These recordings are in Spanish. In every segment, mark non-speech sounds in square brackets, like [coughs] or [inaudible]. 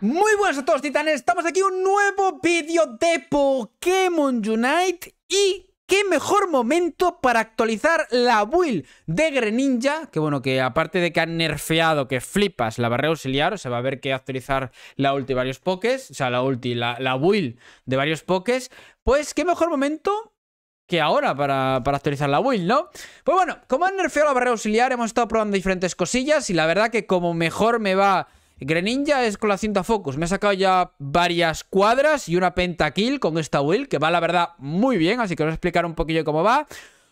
Muy buenas a todos titanes, estamos aquí un nuevo vídeo de Pokémon Unite y qué mejor momento para actualizar la build de Greninja, que bueno, que aparte de que han nerfeado, que flipas la barrera auxiliar, o sea, va a haber que actualizar la ulti varios pokés, o sea, la ulti, la, la build de varios pokés, pues qué mejor momento que ahora para, para, actualizar la build, ¿no? Pues bueno, como han nerfeado la barrera auxiliar, hemos estado probando diferentes cosillas y la verdad que como mejor me va Greninja es con la cinta Focus. Me ha sacado ya varias cuadras y una pentakill con esta will, que va la verdad muy bien, así que os voy a explicar un poquillo cómo va.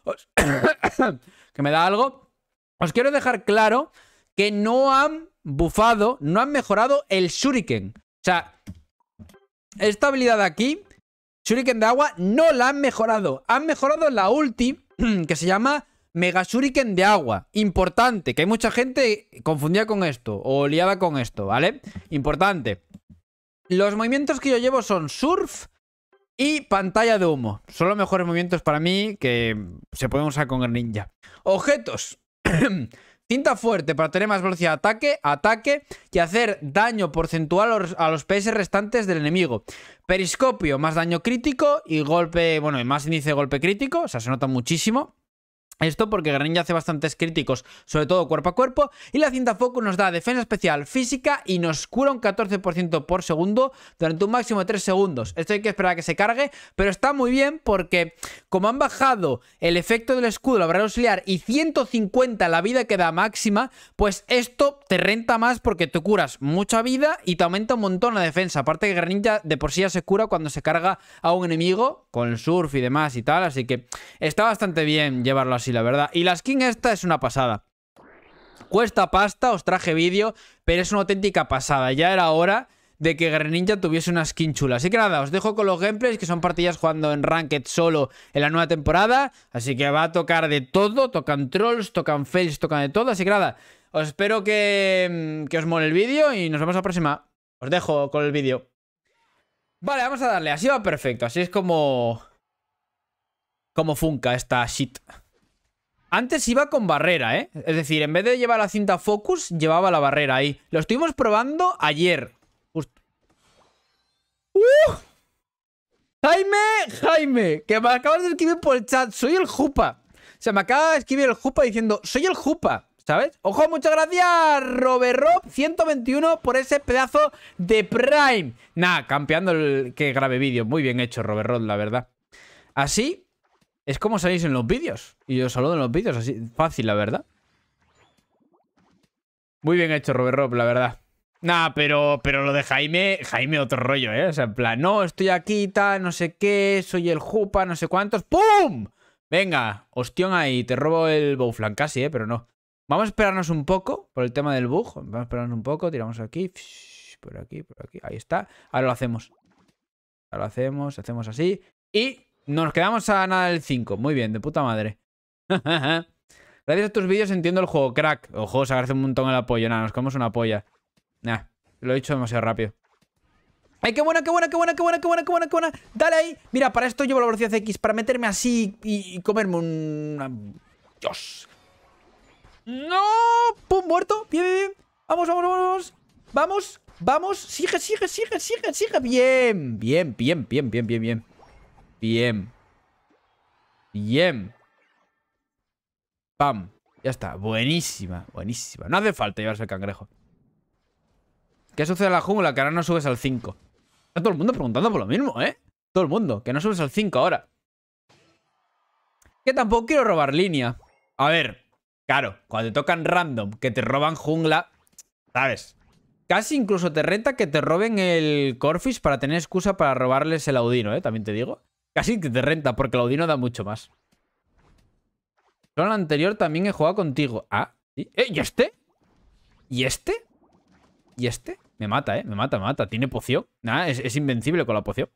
[coughs] que me da algo. Os quiero dejar claro que no han bufado, no han mejorado el shuriken. O sea, esta habilidad de aquí, shuriken de agua, no la han mejorado. Han mejorado la ulti, [coughs] que se llama Mega de agua. Importante, que hay mucha gente confundida con esto o liada con esto, ¿vale? Importante. Los movimientos que yo llevo son surf y pantalla de humo. Son los mejores movimientos para mí que se pueden usar con el ninja. Objetos. [clears throat] Cinta fuerte para tener más velocidad de ataque, ataque y hacer daño porcentual a los PS restantes del enemigo. Periscopio, más daño crítico y golpe, bueno, y más índice de golpe crítico, o sea, se nota muchísimo. Esto porque Greninja hace bastantes críticos, sobre todo cuerpo a cuerpo, y la cinta Focus nos da defensa especial física y nos cura un 14% por segundo durante un máximo de 3 segundos. Esto hay que esperar a que se cargue, pero está muy bien porque como han bajado el efecto del escudo, la barrera auxiliar, y 150 la vida que da máxima, pues esto te renta más porque te curas mucha vida y te aumenta un montón la defensa. Aparte que granilla de por sí ya se cura cuando se carga a un enemigo, con surf y demás y tal, así que está bastante bien llevarlo así la verdad. Y la skin esta es una pasada. Cuesta pasta, os traje vídeo, pero es una auténtica pasada. Ya era hora de que Greninja tuviese una skin chula. Así que nada, os dejo con los gameplays, que son partidas jugando en Ranked solo en la nueva temporada. Así que va a tocar de todo, tocan trolls, tocan fails, tocan de todo. Así que nada, os espero que, mm, os mole el vídeo y nos vemos la próxima. Os dejo con el vídeo. Vale, vamos a darle. Así va perfecto. Así es como... Como funca esta shit. Antes iba con barrera, ¿eh? Es decir, en vez de llevar la cinta Focus, llevaba la barrera ahí. Lo estuvimos probando ayer. ¡Uh! Jaime, Jaime, que me acabas de escribir por el chat. Soy el Jupa. sea, me acaba de escribir el Jupa diciendo, soy el Jupa. ¿Sabes? Ojo, muchas gracias, Robert 121 por ese pedazo de Prime. Nah, campeando el que grabe vídeo. Muy bien hecho, Robert la verdad. Así es como salís en los vídeos. Y yo saludo en los vídeos, así fácil, la verdad. Muy bien hecho, Robert Rob, la verdad. Nah, pero, pero lo de Jaime, Jaime otro rollo, ¿eh? O sea, en plan, no, estoy aquí, tal, no sé qué, soy el Jupa, no sé cuántos. ¡Pum! Venga, ostión ahí, te robo el Bowflan casi, ¿eh? Pero no. Vamos a esperarnos un poco por el tema del bug. Vamos a esperarnos un poco, tiramos aquí, por aquí, por aquí. Ahí está. Ahora lo hacemos. Ahora lo hacemos, hacemos así. Y nos quedamos a nada del 5. Muy bien, de puta madre. [laughs] Gracias a tus vídeos entiendo el juego, crack. Ojo, se agradece un montón el apoyo. Nada, nos comemos una polla. Nah, lo he dicho demasiado rápido. ¡Ay, qué buena, qué buena, qué buena, qué buena, qué buena, qué buena, qué buena! ¡Dale ahí! Mira, para esto llevo la velocidad X, para meterme así y, y comerme un... ¡Dios! ¡No! ¡Pum! ¡Muerto! ¡Bien, bien, bien! ¡Vamos, vamos, vamos! ¡Vamos! ¡Vamos! ¡Sigue, sigue, sigue, sigue, sigue! ¡Bien! ¡Bien, bien, bien, bien, bien, bien! Bien. Bien. Pam. Ya está. Buenísima, buenísima. No hace falta llevarse el cangrejo. ¿Qué sucede a la jungla? Que ahora no subes al 5. Está todo el mundo preguntando por lo mismo, ¿eh? Todo el mundo. Que no subes al 5 ahora. Que tampoco quiero robar línea. A ver. Claro, cuando te tocan random, que te roban jungla, ¿sabes? Casi incluso te renta que te roben el Corfish para tener excusa para robarles el Audino, ¿eh? También te digo. Casi que te renta, porque Claudino da mucho más. Solo el anterior también he jugado contigo. Ah, ¿sí? Eh, ¿y este? ¿Y este? ¿Y este? Me mata, ¿eh? Me mata, me mata. ¿Tiene poción? Nada, es, invencible con la poción.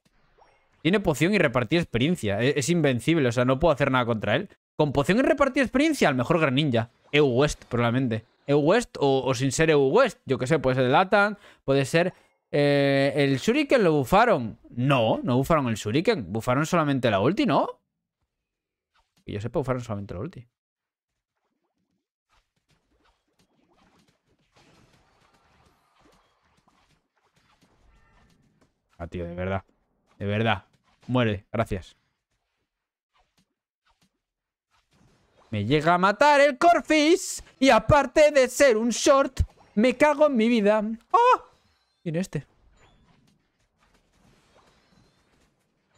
Tiene poción y repartir experiencia. E, es, invencible, o sea, no puedo hacer nada contra él. Con poción y repartir experiencia, al mejor Gran Ninja. EU West, probablemente. EU West o, sin ser EU West. Yo qué sé, puede ser de Latan, puede ser eh, ¿El Shuriken lo bufaron? No, no bufaron el Shuriken. Bufaron solamente la ulti, ¿no? Que yo sepa, bufaron solamente la ulti. Ah, tío, de verdad. De verdad. Muere, gracias. Me llega a matar el Corfis. Y aparte de ser un short, me cago en mi vida. ¡Oh! en este.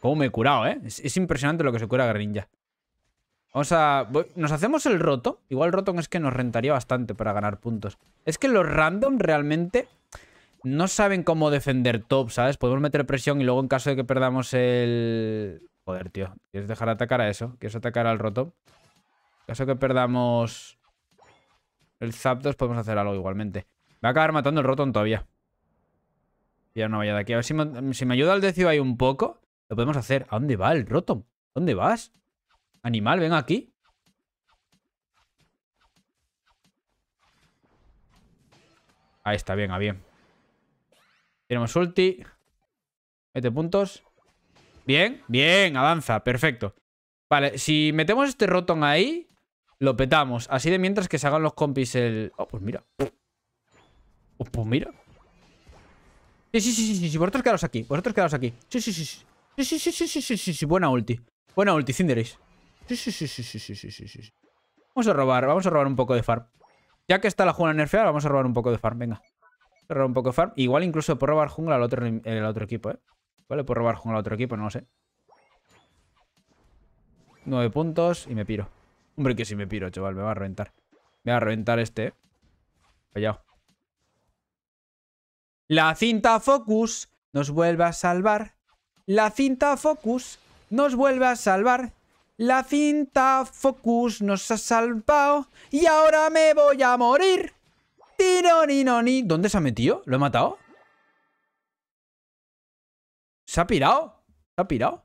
Cómo me he curado, ¿eh? Es, impresionante lo que se cura Greninja. Vamos a... Nos hacemos el roto. Igual roto es que nos rentaría bastante para ganar puntos. Es que los random realmente no saben cómo defender top, ¿sabes? Podemos meter presión y luego en caso de que perdamos el... Joder, tío. ¿Quieres dejar atacar a eso? ¿Quieres atacar al roto? En caso de que perdamos el Zapdos, podemos hacer algo igualmente. Va a acabar matando el Rotom todavía ya una valla de aquí. A ver si me, ayuda el Decio ahí un poco. Lo podemos hacer. ¿A dónde va el Rotom? ¿Dónde vas? Animal, ven aquí. Ahí está, bien, a bien. Tenemos ulti. Mete puntos. Bien, bien, avanza, perfecto. Vale, si metemos este Rotom ahí, lo petamos. Así de mientras que se hagan los compis el... Oh, pues mira. Oh, pues mira. Sí, sí, sí, sí, sí, vosotros quedaros aquí, vosotros quedaros aquí. Sí, sí, sí, sí. Sí, sí, sí, sí, sí, sí, sí, sí. Buena ulti. Buena ulti, Cinderace. Sí, sí, sí, sí, sí, sí, sí, sí, sí. Vamos a robar, vamos a robar un poco de farm. Ya que está la jungla nerfeada, vamos a robar un poco de farm, venga. Vamos a robar un poco de farm. Igual incluso por robar jungla al otro, el otro equipo, ¿eh? Vale, por robar jungla al otro equipo, no lo sé. Nueve puntos y me piro. Hombre, que si me piro, chaval, me va a reventar. Me va a reventar este, ¿eh? La cinta Focus nos vuelve a salvar. La cinta Focus nos vuelve a salvar. La cinta Focus nos ha salvado. Y ahora me voy a morir. ni ¿Dónde se ha metido? ¿Lo he matado? ¿Se ha pirado? ¿Se ha pirado?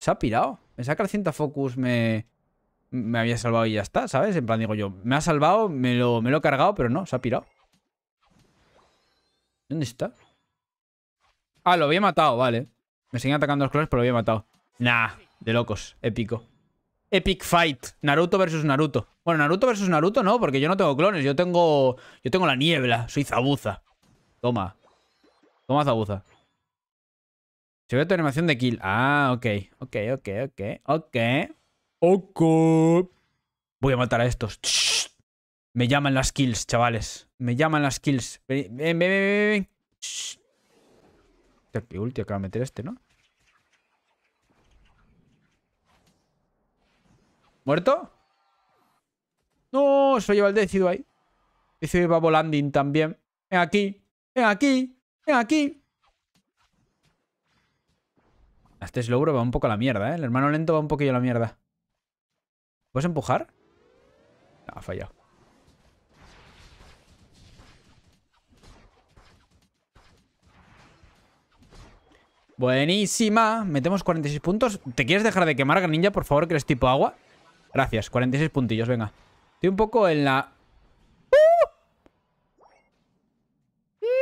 ¿Se ha pirado? Me saca la cinta Focus me... Me había salvado y ya está, ¿sabes? En plan digo yo, me ha salvado, me lo, me lo he cargado, pero no, se ha pirado. ¿Dónde está? Ah, lo había matado, vale. Me seguían atacando los clones, pero lo había matado. Nah, de locos. Épico. Epic Fight. Naruto versus Naruto. Bueno, Naruto versus Naruto no, porque yo no tengo clones. Yo tengo. Yo tengo la niebla. Soy Zabuza. Toma. Toma, Zabuza. Se ve tu animación de kill. Ah, ok. Ok, ok, ok. Ok. Ok. Voy a matar a estos. Me llaman las kills, chavales. Me llaman las kills. Ven, ven, ven, ven. ven. ¿Qué ulti acaba de meter este, no? ¿Muerto? No, se lo lleva el decido ahí. Decido va volanding también. Ven aquí, ven aquí, ven aquí. Este logro va un poco a la mierda, ¿eh? El hermano lento va un poquillo a la mierda. ¿Puedes empujar? ha fallado. Buenísima. Metemos 46 puntos. ¿Te quieres dejar de quemar, Ninja, por favor, que eres tipo agua? Gracias, 46 puntillos, venga. Estoy un poco en la...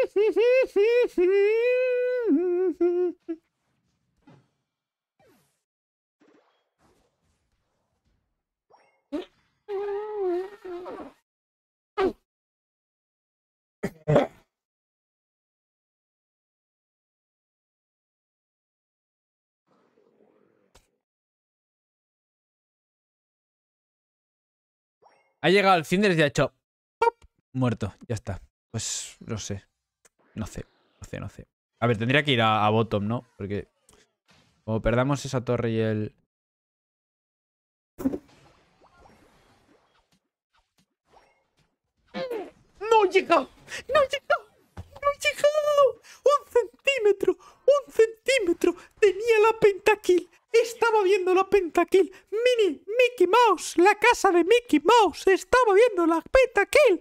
sí! ¡Uh! Ha llegado el Cinder y ha hecho... Muerto, ya está. Pues no sé. No sé, no sé, no sé. A ver, tendría que ir a, bottom, ¿no? Porque O perdamos esa torre y el... ¡No llegado! ¡No llegado! ¡No llegado! ¡Un centímetro! ¡Un centímetro! ¡Tenía la pentakill! ¡Estaba viendo la pentakill! la casa de Mickey Mouse. Estaba viendo la Pentakill.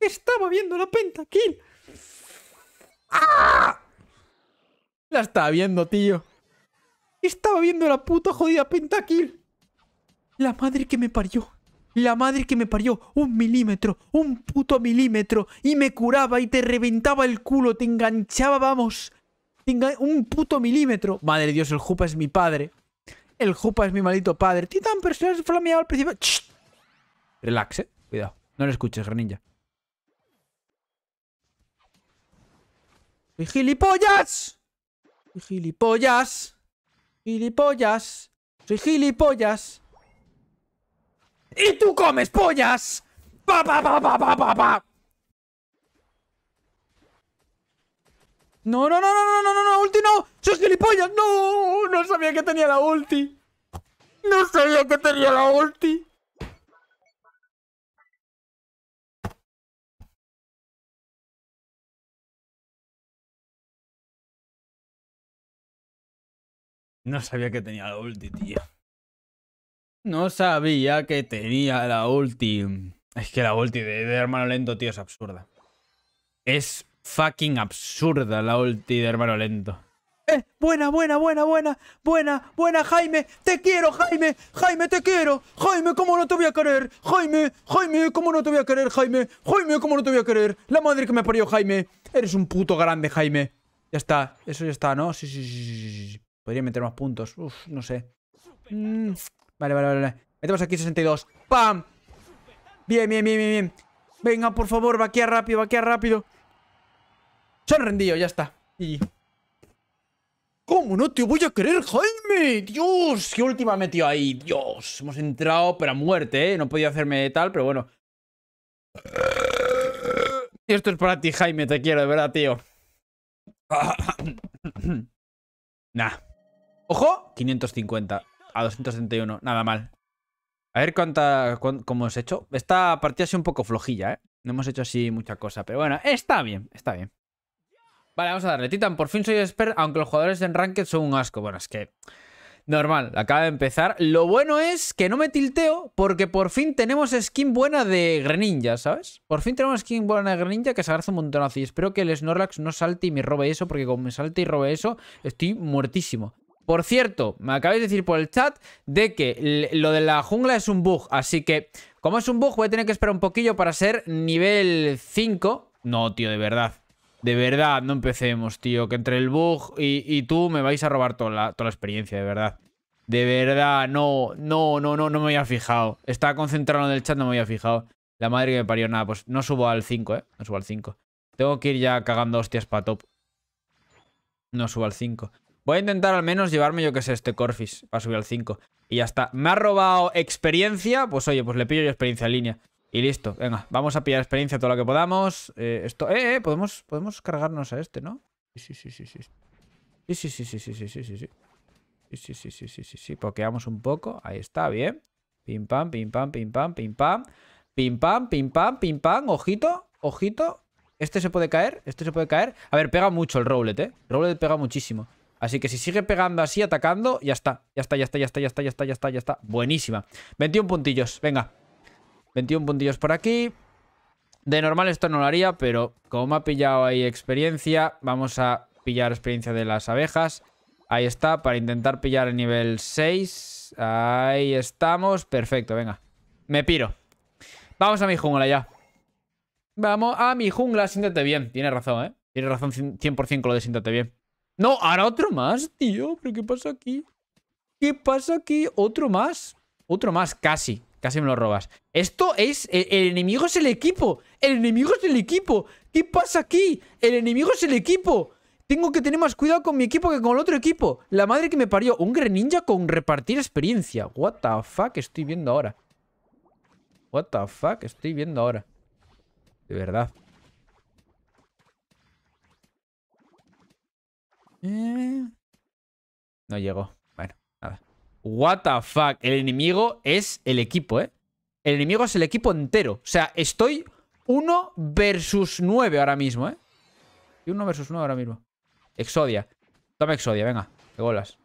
Estaba viendo la Pentakill. ¡Ah! La estaba viendo, tío. Estaba viendo la puta jodida Pentakill. La madre que me parió. La madre que me parió. Un milímetro. Un puto milímetro. Y me curaba y te reventaba el culo. Te enganchaba, vamos. Un puto milímetro. Madre Dios, el Jupa es mi padre. El Jupa es mi maldito padre. Titan, pero si flameado al principio. ¡Shh! Relax, eh. Cuidado. No le escuches, Greninja. Soy gilipollas! Soy gilipollas! ¡Gilipollas! ¡Soy gilipollas! ¡Y tú comes pollas! ¡Pa, pa, pa, pa, pa, pa, pa! No, no, no, no, no, no, no, no, ulti no. ¡Sos gilipollas! ¡No! No sabía que tenía la ulti. No sabía que tenía la ulti. No sabía que tenía la ulti, tío. No sabía que tenía la ulti. Es que la ulti de hermano lento, tío, es absurda. Es fucking absurda la ulti de hermano lento. Eh, buena, buena, buena, buena, buena, buena, Jaime, te quiero, Jaime, Jaime, te quiero, Jaime, ¿cómo no te voy a querer? Jaime, Jaime, ¿cómo no te voy a querer, Jaime? Jaime, ¿cómo no te voy a querer? La madre que me parió, Jaime. Eres un puto grande, Jaime. Ya está, eso ya está, ¿no? Sí, sí, sí, sí, Podría meter más puntos, Uf, no sé. Mm. Vale, vale, vale, Metemos aquí 62. ¡Pam! Bien, bien, bien, bien, bien. Venga, por favor, vaquear rápido, vaquear rápido. Se rendido, ya está. Y... ¿Cómo no te voy a querer, Jaime? Dios, qué última metió ahí. Dios, hemos entrado, para muerte, ¿eh? No podía hacerme tal, pero bueno. Esto es para ti, Jaime, te quiero, de verdad, tío. [coughs] Nah. ¡Ojo! 550 a 271, nada mal. A ver cuánta, ¿Cómo cómo hemos hecho. Esta partida ha sido un poco flojilla, ¿eh? No hemos hecho así mucha cosa, pero bueno, está bien, está bien. Vale, vamos a darle. Titan, por fin soy expert, aunque los jugadores en Ranked son un asco. Bueno, es que... Normal, acaba de empezar. Lo bueno es que no me tilteo porque por fin tenemos skin buena de Greninja, ¿sabes? Por fin tenemos skin buena de Greninja que se agarra un montonazo. Y espero que el Snorlax no salte y me robe eso porque como me salte y robe eso, estoy muertísimo. Por cierto, me acabáis de decir por el chat de que lo de la jungla es un bug. Así que, como es un bug, voy a tener que esperar un poquillo para ser nivel 5. No, tío, de verdad. De verdad, no empecemos, tío. Que entre el bug y, tú me vais a robar toda la, experiencia, de verdad. De verdad, no, no, no, no, no me había fijado. Estaba concentrado en el chat, no me había fijado. La madre que me parió, nada, pues no subo al 5, ¿eh? No subo al 5. Tengo que ir ya cagando hostias para top. No subo al 5. Voy a intentar al menos llevarme, yo que sé, este Corfis para subir al 5. Y ya está. ¿Me ha robado experiencia? Pues oye, pues le pillo yo experiencia en línea. Y listo, venga, vamos a pillar experiencia todo lo que podamos. Eh, esto, eh, eh, podemos, podemos cargarnos a este, ¿no? Sí, sí, sí, sí, sí. Sí, sí, sí, sí, sí, sí, sí, sí. Sí, sí, sí, sí, sí, un poco. Ahí está, bien. Pim pam, pim pam, pim pam, pim pam. Pim pam, pim pam, pim pam. Ojito, ojito. Este se puede caer, este se puede caer. A ver, pega mucho el Rowlet, ¿eh? Rowlet pega muchísimo. Así que si sigue pegando así, atacando, ya está. Ya está, ya está, ya está, ya está, ya está, ya está, ya está. Buenísima. 21 puntillos, venga. 21 puntillos por aquí. De normal esto no lo haría, pero como me ha pillado ahí experiencia, vamos a pillar experiencia de las abejas. Ahí está, para intentar pillar el nivel 6. Ahí estamos. Perfecto, venga. Me piro. Vamos a mi jungla ya. Vamos a mi jungla, siéntate bien. Tienes razón, ¿eh? Tienes razón 100% con lo de siéntate bien. No, ahora otro más, tío. ¿Pero qué pasa aquí? ¿Qué pasa aquí? ¿Otro más? Otro más, casi. Casi me lo robas. Esto es... E, el, enemigo es el equipo. El enemigo es el equipo. ¿Qué pasa aquí? El enemigo es el equipo. Tengo que tener más cuidado con mi equipo que con el otro equipo. La madre que me parió. Un Greninja con repartir experiencia. What the fuck estoy viendo ahora. What the fuck estoy viendo ahora. De verdad. Eh. No llegó. What the fuck. El enemigo es el equipo, ¿eh? El enemigo es el equipo entero. O sea, estoy 1 versus 9 ahora mismo, ¿eh? Y 1 versus 9 ahora mismo. Exodia. Toma Exodia, venga. que golas.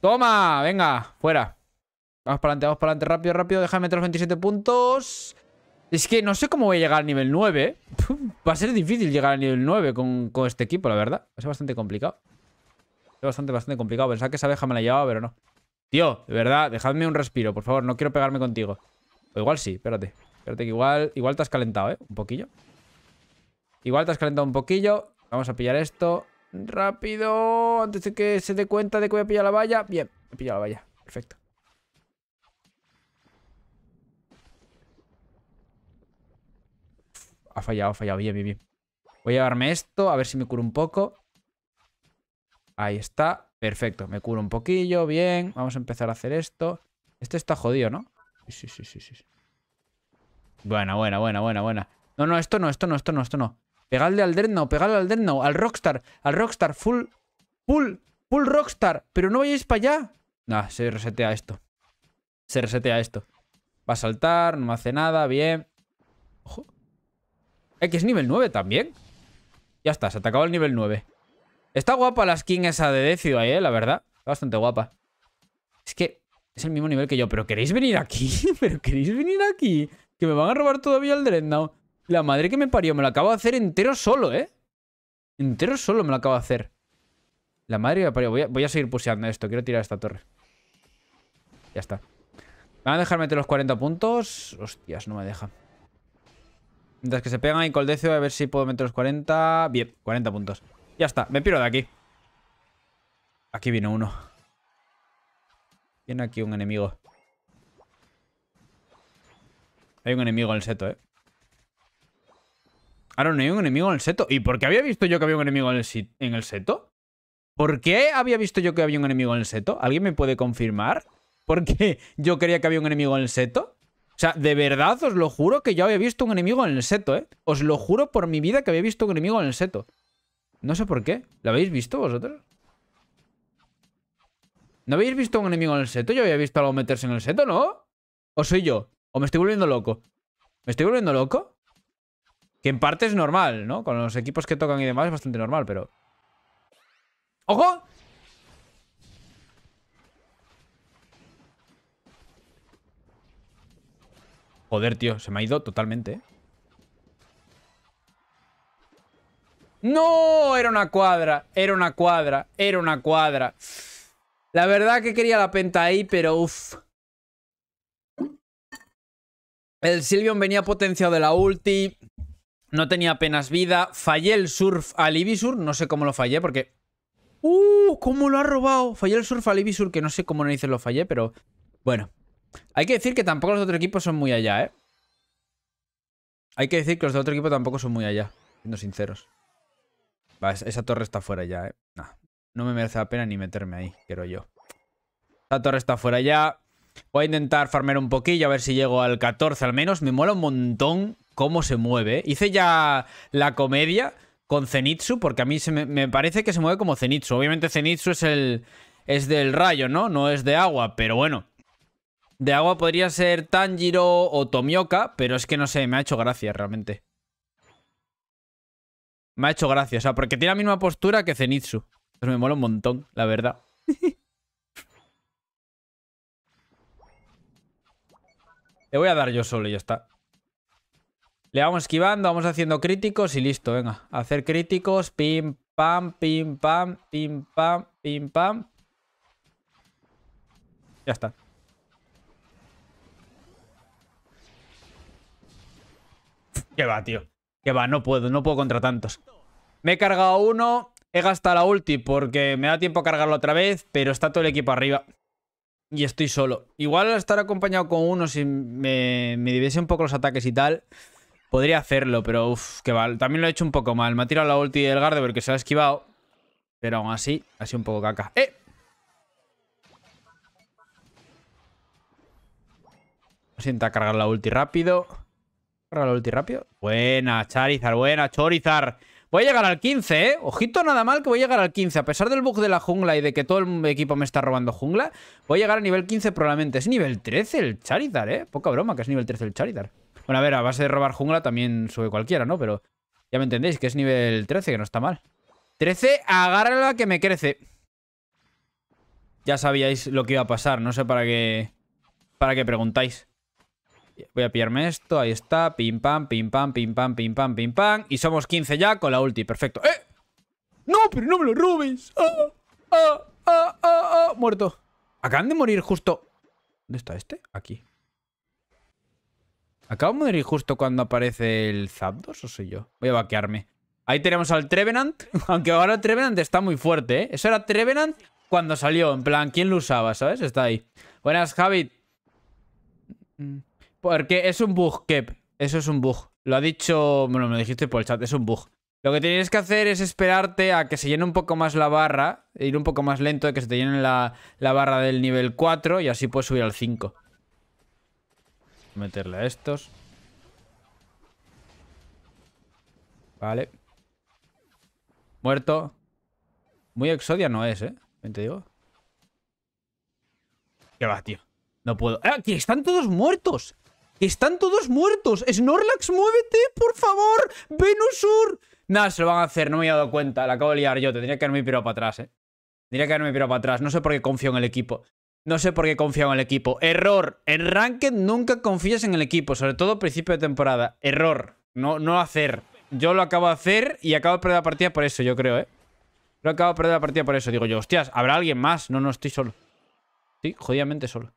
Toma, venga, fuera. Vamos para adelante, vamos para adelante, rápido, rápido. Déjame meter los 27 puntos. Es que no sé cómo voy a llegar al nivel 9. ¿eh? [laughs] Va a ser difícil llegar al nivel 9 con, con este equipo, la verdad. Va a ser bastante complicado. Es bastante, bastante complicado. Pensaba que esa abeja me la llevaba, pero no. Tío, de verdad, dejadme un respiro, por favor. No quiero pegarme contigo. O igual sí, espérate. Espérate que igual, igual te has calentado, ¿eh? Un poquillo. Igual te has calentado un poquillo. Vamos a pillar esto. Rápido. Antes de que se dé cuenta de que voy a pillar la valla. Bien, he pillado la valla. Perfecto. Ha fallado, ha fallado. Bien, bien, bien. Voy a llevarme esto, a ver si me curo un poco. Ahí está, perfecto. Me curo un poquillo, bien. Vamos a empezar a hacer esto. Este está jodido, ¿no? Sí, sí, sí, sí. Buena, buena, buena, buena, buena. No, no, esto no, esto no, esto no, esto no. Pegadle al Dreadnought, pegadle al Dreadnought, al Rockstar, al Rockstar, full, full, full Rockstar. Pero no vayáis para allá. Nah, se resetea esto. Se resetea esto. Va a saltar, no me hace nada, bien. Ojo. Eh, que es nivel 9 también. Ya está, se ha atacado el nivel 9. Está guapa la skin esa de Decio ahí, eh, la verdad. Está bastante guapa. Es que es el mismo nivel que yo. ¿Pero queréis venir aquí? [laughs] ¿Pero queréis venir aquí? Que me van a robar todavía el Dreadnought. La madre que me parió. Me lo acabo de hacer entero solo, ¿eh? Entero solo me lo acabo de hacer. La madre que me parió. Voy a, seguir puseando esto. Quiero tirar esta torre. Ya está. ¿Me van a dejar meter los 40 puntos? Hostias, no me deja. Mientras que se pegan ahí con el Decio, a ver si puedo meter los 40. Bien, 40 puntos. Ya está, me piro de aquí. Aquí vino uno. Viene aquí un enemigo. Hay un enemigo en el seto, ¿eh? Ahora no hay un enemigo en el seto. ¿Y por qué había visto yo que había un enemigo en el, en el seto? ¿Por qué había visto yo que había un enemigo en el seto? ¿Alguien me puede confirmar? ¿Por qué yo creía que había un enemigo en el seto? O sea, de verdad os lo juro que yo había visto un enemigo en el seto, ¿eh? Os lo juro por mi vida que había visto un enemigo en el seto. No sé por qué. ¿Lo habéis visto vosotros? ¿No habéis visto un enemigo en el seto? Yo había visto algo meterse en el seto, ¿no? ¿O soy yo? ¿O me estoy volviendo loco? ¿Me estoy volviendo loco? Que en parte es normal, ¿no? Con los equipos que tocan y demás es bastante normal, pero... ¡Ojo! Joder, tío, se me ha ido totalmente, ¿eh? No, era una cuadra, era una cuadra, era una cuadra. La verdad que quería la penta ahí, pero uff. El Silvion venía potenciado de la ulti. No tenía apenas vida. Fallé el surf al Ibisur. No sé cómo lo fallé porque... ¡Uh! ¿Cómo lo ha robado? Fallé el surf al Ibisur que no sé cómo dice lo fallé, pero... Bueno. Hay que decir que tampoco los otros equipos son muy allá, ¿eh? Hay que decir que los de otro equipo tampoco son muy allá, siendo sinceros esa torre está fuera ya, ¿eh? no me merece la pena ni meterme ahí, quiero yo. Esa torre está fuera ya. Voy a intentar farmear un poquillo, a ver si llego al 14 al menos. Me mola un montón cómo se mueve. Hice ya la comedia con Zenitsu, porque a mí me, parece que se mueve como Zenitsu. Obviamente Zenitsu es el es del rayo, ¿no? No es de agua, pero bueno. De agua podría ser Tanjiro o Tomioka, pero es que no sé, me ha hecho gracia realmente. Me ha hecho gracia, o sea, porque tiene la misma postura que Zenitsu. Entonces me mola un montón, la verdad. [laughs] Le voy a dar yo solo y ya está. Le vamos esquivando, vamos haciendo críticos y listo, venga. hacer críticos, pim, pam, pim, pam, pim, pam, pim, pam. Ya está. ¿Qué va, tío? Que va, no puedo, no puedo contra tantos. Me he cargado uno, he gastado la ulti porque me da tiempo a cargarlo otra vez, pero está todo el equipo arriba. Y estoy solo. Igual estar acompañado con uno, si me, diviese un poco los ataques y tal, podría hacerlo, pero uff, que va. También lo he hecho un poco mal. Me ha tirado la ulti del garde Porque se ha esquivado. Pero aún así, ha sido un poco caca. ¡Eh! Sienta cargar la ulti rápido para el ulti rápido. Buena, Charizard, buena, Charizard Voy a llegar al 15, ¿eh? Ojito nada mal que voy a llegar al 15. A pesar del bug de la jungla y de que todo el equipo me está robando jungla, voy a llegar a nivel 15 probablemente. Es nivel 13 el Charizard, ¿eh? Poca broma que es nivel 13 el Charizard. Bueno, a ver, a base de robar jungla también sube cualquiera, ¿no? Pero ya me entendéis que es nivel 13, que no está mal. 13, agárrala que me crece. Ya sabíais lo que iba a pasar, no sé para qué... Para qué preguntáis. Voy a pillarme esto, ahí está. Pim, pam, pim, pam, pim, pam, pim, pam, pim, pam. Y somos 15 ya con la ulti, perfecto. ¡Eh! ¡No, pero no me lo robes! ¡Ah! ¡Ah! ¡Ah! ¡Ah! ah. Muerto. Acaban de morir justo... ¿Dónde está este? Aquí. Acabo de morir justo cuando aparece el Zapdos, ¿o soy yo? Voy a vaquearme. Ahí tenemos al Trevenant. [laughs] Aunque ahora el Trevenant está muy fuerte, ¿eh? Eso era Trevenant cuando salió. En plan, ¿quién lo usaba, sabes? Está ahí. Buenas, Javi. Mm. Porque es un bug, Kep Eso es un bug. Lo ha dicho... Bueno, me lo dijiste por el chat. Es un bug. Lo que tienes que hacer es esperarte a que se llene un poco más la barra. Ir un poco más lento de que se te llene la, barra del nivel 4. Y así puedes subir al 5. Meterle a estos. Vale. Muerto. Muy exodia no es, ¿eh? Te digo. ¿Qué va, tío? No puedo. Aquí ¡Ah, están todos muertos! Están todos muertos. Snorlax, muévete, por favor. Venusur. Nada, se lo van a hacer. No me he dado cuenta. La acabo de liar yo. Tendría que haberme pirado para atrás, eh. Tendría que haberme pirado para atrás. No sé por qué confío en el equipo. No sé por qué confío en el equipo. Error. En Ranked nunca confías en el equipo. Sobre todo principio de temporada. Error. No, no hacer. Yo lo acabo de hacer y acabo de perder la partida por eso, yo creo, eh. Lo acabo de perder la partida por eso. Digo yo, hostias, ¿habrá alguien más? No, no, estoy solo. Sí, jodidamente solo.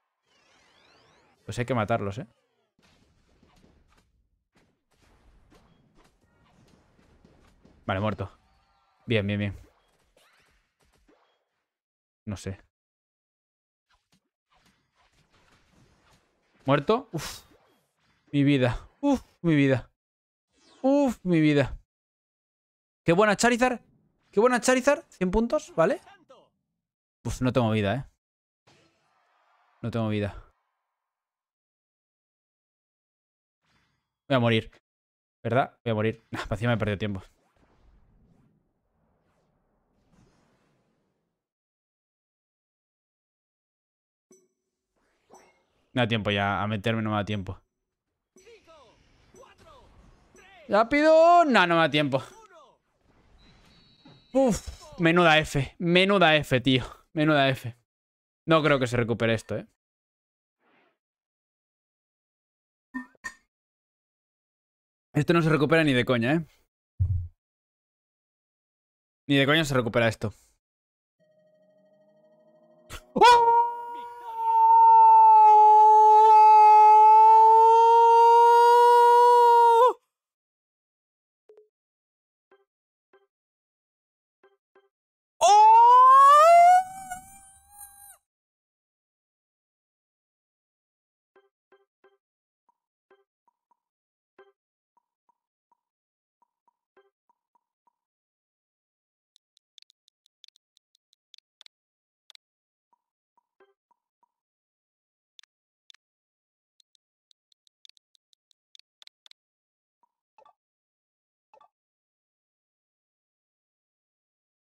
Pues hay que matarlos, eh. Vale, muerto. Bien, bien, bien. No sé. Muerto. Uf. Mi vida. Uf, mi vida. Uf, mi vida. Qué buena Charizard. Qué buena Charizard. 100 puntos, ¿vale? Uf, no tengo vida, ¿eh? No tengo vida. Voy a morir. ¿Verdad? Voy a morir. [laughs] Nah, me he perdido tiempo. No da tiempo ya a meterme, no me da tiempo. ¡Rápido! No, no me da tiempo. Uf, menuda F. Menuda F, tío. Menuda F. No creo que se recupere esto, ¿eh? Esto no se recupera ni de coña, ¿eh? Ni de coña se recupera esto. ¡Oh!